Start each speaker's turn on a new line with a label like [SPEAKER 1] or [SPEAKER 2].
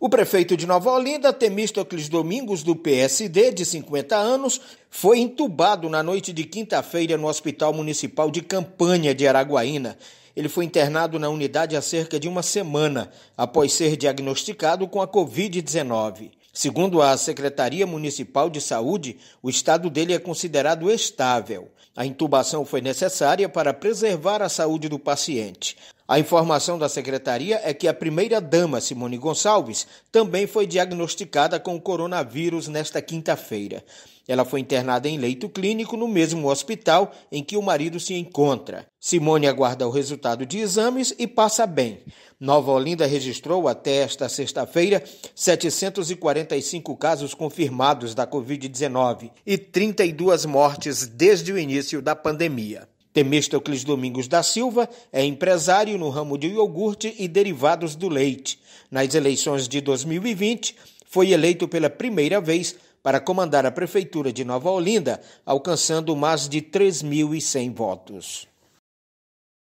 [SPEAKER 1] O prefeito de Nova Olinda, Temístocles Domingos, do PSD, de 50 anos, foi entubado na noite de quinta-feira no Hospital Municipal de Campanha de Araguaína. Ele foi internado na unidade há cerca de uma semana, após ser diagnosticado com a Covid-19. Segundo a Secretaria Municipal de Saúde, o estado dele é considerado estável. A intubação foi necessária para preservar a saúde do paciente. A informação da secretaria é que a primeira-dama, Simone Gonçalves, também foi diagnosticada com coronavírus nesta quinta-feira. Ela foi internada em leito clínico no mesmo hospital em que o marido se encontra. Simone aguarda o resultado de exames e passa bem. Nova Olinda registrou até esta sexta-feira 745 casos confirmados da Covid-19 e 32 mortes desde o início da pandemia. Temístocles Domingos da Silva é empresário no ramo de iogurte e derivados do leite. Nas eleições de 2020, foi eleito pela primeira vez para comandar a Prefeitura de Nova Olinda, alcançando mais de 3.100 votos.